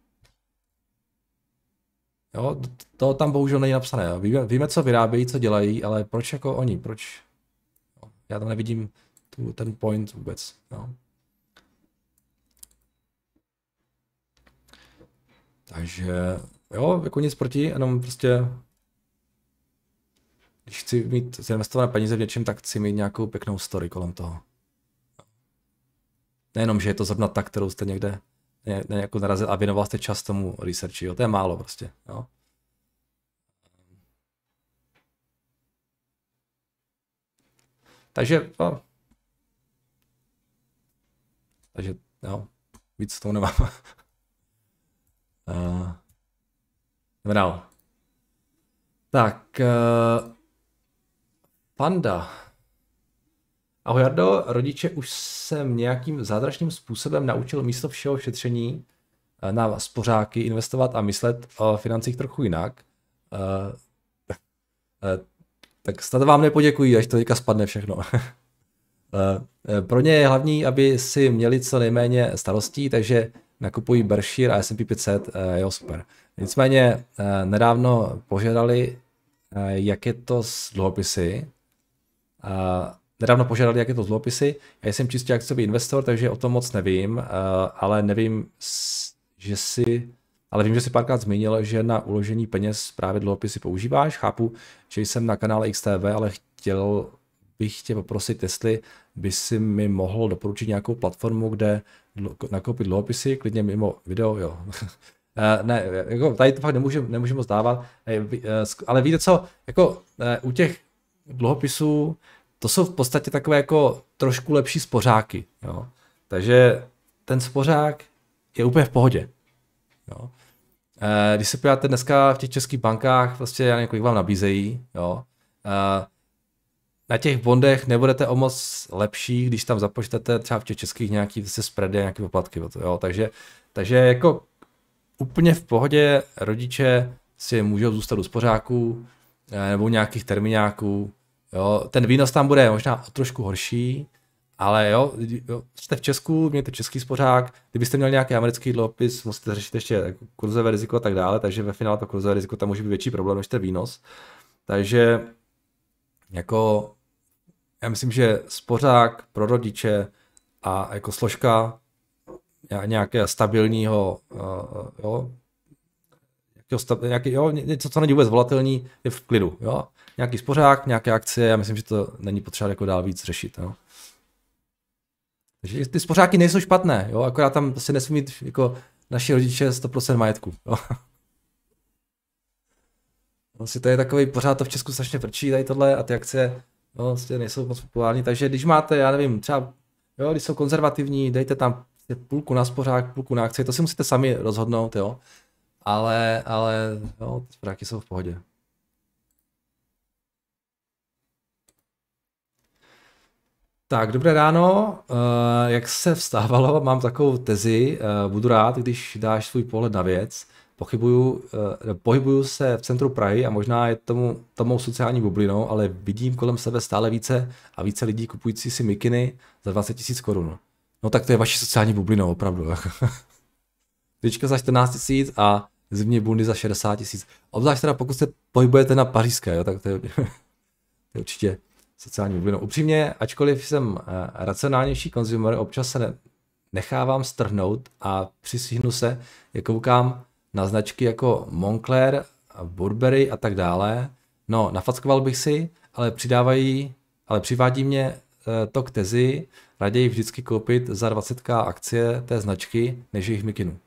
Jo, to tam bohužel není napsané. Víme, víme, co vyrábějí, co dělají, ale proč jako oni, proč? Jo. Já tam nevidím tu, ten point vůbec. Jo. Takže Jo, jako nic proti, jenom prostě když chci mít zinvestované peníze v něčem, tak chci mít nějakou pěknou story kolem toho. Nejenom, že je to zrovna tak, kterou jste někde ne, ne, jako narazil a věnoval jste čas tomu researchi, jo, to je málo prostě, jo. Takže, no. Takže, jo, víc s tomu nemám. uh. Jdeme dál. Tak. Uh, panda. Ahoj Jardo, rodiče už jsem nějakým zádračným způsobem naučil místo všeho šetření eh, na spořáky investovat a myslet o financích trochu jinak. Uh, uh, tak snad vám nepoděkuji, až to teďka spadne všechno. Pro ně je hlavní, aby si měli co nejméně starostí, takže nakupují Berkshire a S&P 500, jo super. Nicméně eh, nedávno požádali, eh, jak je to s dluhopisy. Eh, nedávno požádali, jak je to s dluhopisy. Já jsem čistě akciový investor, takže o tom moc nevím, ale nevím, že si ale vím, že si párkrát zmínil, že na uložení peněz právě dluhopisy používáš. Chápu, že jsem na kanále XTV, ale chtěl bych tě poprosit, jestli by si mi mohl doporučit nějakou platformu, kde nakoupit dluhopisy, klidně mimo video, jo. Eh, ne, jako tady to fakt nemůžu, nemůžu moc dávat, eh, eh, ale víte co, jako u těch dluhopisů, to jsou v podstatě takové jako trošku lepší spořáky, jo. Takže ten spořák je úplně v pohodě, jo. Když se podíváte dneska v těch českých bankách, vlastně já nevím, kolik vám nabízejí, jo. Na těch bondech nebudete o moc lepší, když tam započtete třeba v těch českých nějaký se spready, nějaké poplatky, jo. Takže, takže jako úplně v pohodě rodiče si můžou zůstat u spořáků eh, nebo nějakých termiňáků. Jo, ten výnos tam bude možná o trošku horší, ale jo, jo, jste v Česku, mějte český spořák, kdybyste měl nějaký americký dluhopis, musíte řešit ještě kurzové riziko a tak dále, takže ve finále to kurzové riziko tam může být větší problém než ten výnos. Takže jako já myslím, že spořák pro rodiče a jako složka nějaké stabilního, eh, eh, jo, nějaký, jo, něco, co není vůbec volatelní, je v klidu. Jo? Nějaký spořák, nějaké akcie, já myslím, že to není potřeba jako dál víc řešit. Jo? Takže ty spořáky nejsou špatné, jo? akorát tam se prostě nesmí mít jako naši rodiče 100% majetku. Jo? Vlastně to je takový, pořád to v Česku strašně prčí tady tohle a ty akce, no, vlastně nejsou moc populární, takže když máte, já nevím, třeba, jo, když jsou konzervativní, dejte tam Prostě půlku na spořák, půlku na akci, to si musíte sami rozhodnout, jo. Ale, ale, jo, ty spořáky jsou v pohodě. Tak, dobré ráno. Uh, jak se vstávalo, mám takovou tezi. Uh, budu rád, když dáš svůj pohled na věc. Pochybuju, uh, pohybuju se v centru Prahy a možná je tomu, tomu sociální bublinou, ale vidím kolem sebe stále více a více lidí kupující si mikiny za 20 000 korun. No tak to je vaše sociální bublina, opravdu. Jako. Tyčka za 14 tisíc a zimní bundy za 60 tisíc. Obzvlášť teda pokud se pohybujete na pařížské, jo, tak to je, to je určitě sociální bublina. Upřímně, ačkoliv jsem eh, racionálnější konzumer, občas se ne, nechávám strhnout a přisíhnu se, jak koukám na značky jako Moncler, Burberry a tak dále. No, nafackoval bych si, ale přidávají, ale přivádí mě eh, to k tezi, raději vždycky koupit za 20k akcie té značky, než jejich mikinu.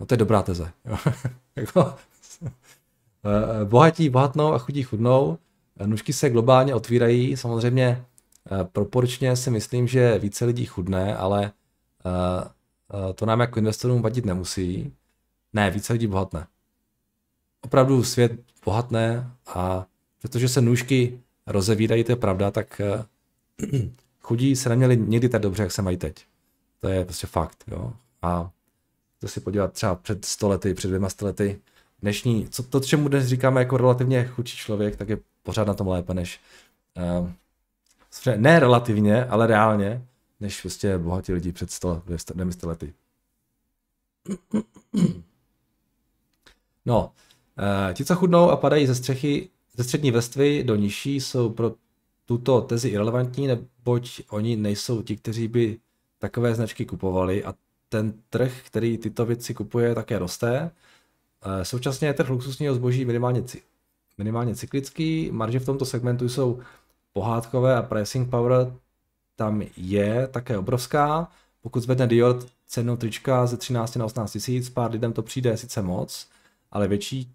No to je dobrá teze. Jako, eh, eh, bohatí bohatnou a chudí chudnou. Nůžky se globálně otvírají. Samozřejmě eh, proporčně si myslím, že více lidí chudne, ale to nám jako investorům vadit nemusí. Ne, více lidí bohatne. Opravdu svět bohatné a protože se nůžky rozevírají, to je pravda, tak chudí se neměli nikdy tak dobře, jak se mají teď. To je prostě fakt, jo. A to si podívat třeba před stolety, před dvěma stolety, dnešní, co to, čemu dnes říkáme jako relativně chudší člověk, tak je pořád na tom lépe než, uh, ne relativně, ale reálně, než prostě bohatí lidi před 100, 200 lety. No, uh, ti, co chudnou a padají ze střechy, ze střední vrstvy do nižší, jsou pro tuto tezi irrelevantní, neboť oni nejsou ti, kteří by takové značky kupovali a ten trh, který tyto věci kupuje, také roste. Eh, současně je trh luxusního zboží minimálně, minimálně cyklický, marže v tomto segmentu jsou pohádkové a pricing power tam je také obrovská. Pokud zvedne Dior cenu trička ze 13 na 18 tisíc, pár lidem to přijde sice moc, ale větší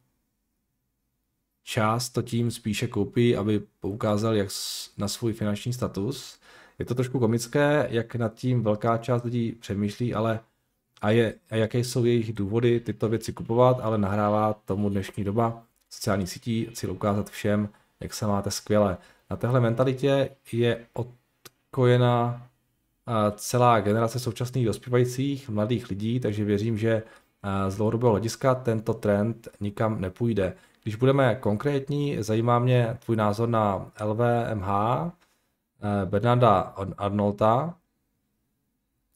část to tím spíše koupí, aby poukázal jak na svůj finanční status. Je to trošku komické, jak nad tím velká část lidí přemýšlí, ale a, je, a jaké jsou jejich důvody tyto věci kupovat, ale nahrává tomu dnešní doba sociální sítí, chci ukázat všem, jak se máte skvěle. Na téhle mentalitě je odkojena celá generace současných dospívajících mladých lidí, takže věřím, že z dlouhodobého hlediska tento trend nikam nepůjde. Když budeme konkrétní, zajímá mě tvůj názor na LVMH, eh, Bernarda Arnolta,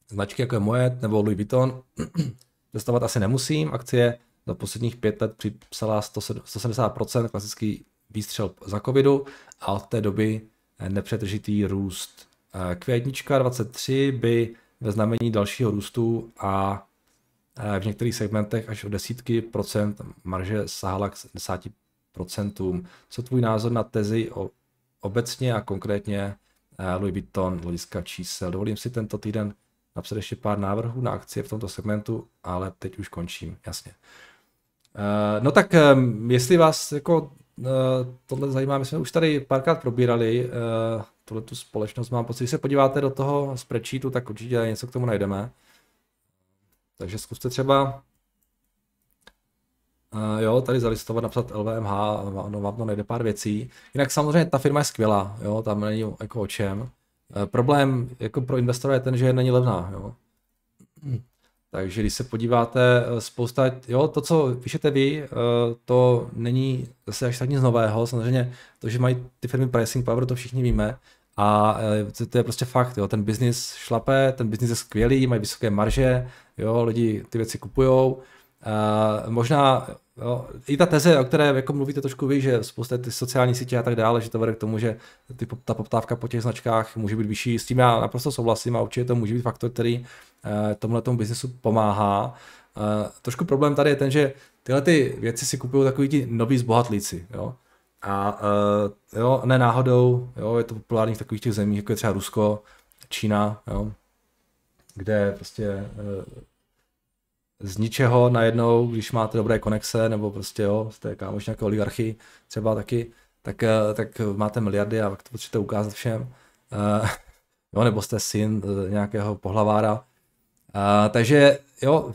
značky jako je Moet nebo Louis Vuitton, dostávat asi nemusím, akcie za posledních pět let připsala 170% klasický výstřel za covidu a od té doby eh, nepřetržitý růst. Eh, Q1 23 by ve znamení dalšího růstu a Eh, v některých segmentech až o desítky procent, marže sahala k 10 procentům. Co tvůj názor na tezi o, obecně a konkrétně eh, Louis Vuitton, hlediska čísel? Dovolím si tento týden napsat ještě pár návrhů na akcie v tomto segmentu, ale teď už končím, jasně. Eh, no tak, jestli vás jako tohle zajímá, my jsme už tady párkrát probírali tuhle tu společnost, mám pocit, když se podíváte do toho spreadsheetu, tak určitě něco k tomu najdeme. Takže zkuste třeba Uh, jo, tady zalistovat, napsat LVMH, ono vám to nejde pár věcí. Jinak samozřejmě ta firma je skvělá, jo, tam není jako o čem. Uh, problém jako pro investora je ten, že není levná, jo. Hmm. Takže když se podíváte, eh, spousta, jo, to, co píšete vy, to není zase až tak nic nového, samozřejmě to, že mají ty firmy pricing power, to všichni víme, a eh, to, to je prostě fakt, jo. ten biznis šlape, ten biznis je skvělý, mají vysoké marže, jo, lidi ty věci kupujou. Uh, možná jo, i ta teze, o které jako mluvíte trošku vy, že spousta ty sociální sítě a tak dále, že to vede k tomu, že ty, ta poptávka po těch značkách může být vyšší, s tím já naprosto souhlasím a určitě to může být faktor, který uh, tomhle tomu biznesu pomáhá. Uh, trošku problém tady je ten, že tyhle ty věci si kupují takový ti noví zbohatlíci. Jo? A uh, jo, ne náhodou, jo, je to populární v takových těch zemích, jako je třeba Rusko, Čína, jo, kde prostě uh, z ničeho najednou, když máte dobré konexe, nebo prostě jo, jste kámoš nějaké oligarchy, třeba taky, tak, uh, tak máte miliardy a pak to potřebujete ukázat všem. Uh, jo, nebo jste syn uh, nějakého pohlavára. Uh, takže jo,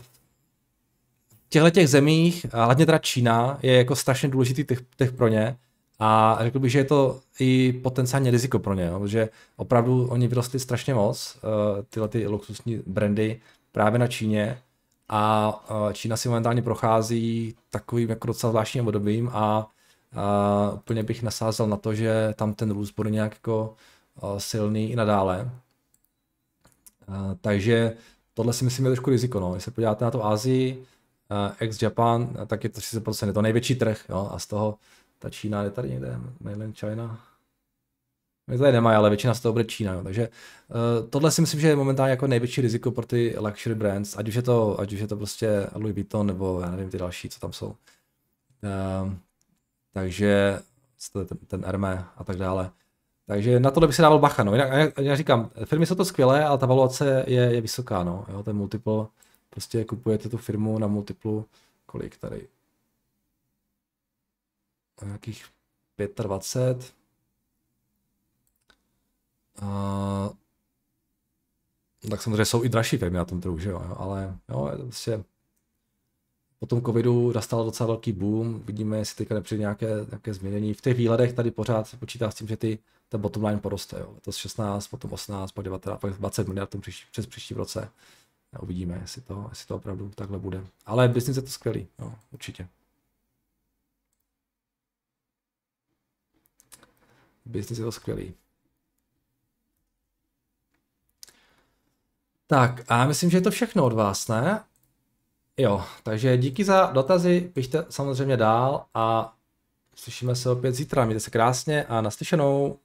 těchto těch zemích, a hlavně teda Čína, je jako strašně důležitý těch těch pro ně, a řekl bych, že je to i potenciálně riziko pro ně, protože opravdu oni vyrostli strašně moc, eh, tyhle ty luxusní brandy, právě na Číně. A eh, Čína si momentálně prochází takovým jako docela zvláštním obdobím a, a úplně bych nasázel na to, že tam ten růst bude nějak jako eh, silný i nadále. A, takže tohle si myslím je trošku riziko. No. Když se podíváte na to Asii, ex-Japan, tak je to 30%, je to největší trh jo, a z toho ta Čína je tady někde, mainland China. My tady nemají, ale většina z toho bude Čína. Jo. Takže uh, tohle si myslím, že je momentálně jako největší riziko pro ty luxury brands, ať už je to, ať už je to prostě Louis Vuitton nebo já nevím ty další, co tam jsou. Uh, takže ten, ten Hermé a tak dále. Takže na tohle bych si dával bacha. No. Jinak, já říkám, firmy jsou to skvělé, ale ta valuace je, je vysoká. No. Jo, ten multiple, prostě kupujete tu firmu na multiplu, kolik tady, nějakých 25. A, no tak samozřejmě jsou i dražší firmy na tom trhu, že jo, ale jo, je to prostě po tom covidu nastal docela velký boom, vidíme, jestli teďka nepřijde nějaké, nějaké změnění. V těch výhledech tady pořád se počítá s tím, že ty, ten bottom line poroste, jo. to z 16, potom 18, pak 19, pak 20 miliard tom příští, přes příští roce. A uvidíme, jestli to, jestli to opravdu takhle bude. Ale business je to skvělý, jo, určitě. Business je to skvělý. Tak a myslím, že je to všechno od vás, ne? Jo, takže díky za dotazy, pište samozřejmě dál a slyšíme se opět zítra. Mějte se krásně a naslyšenou.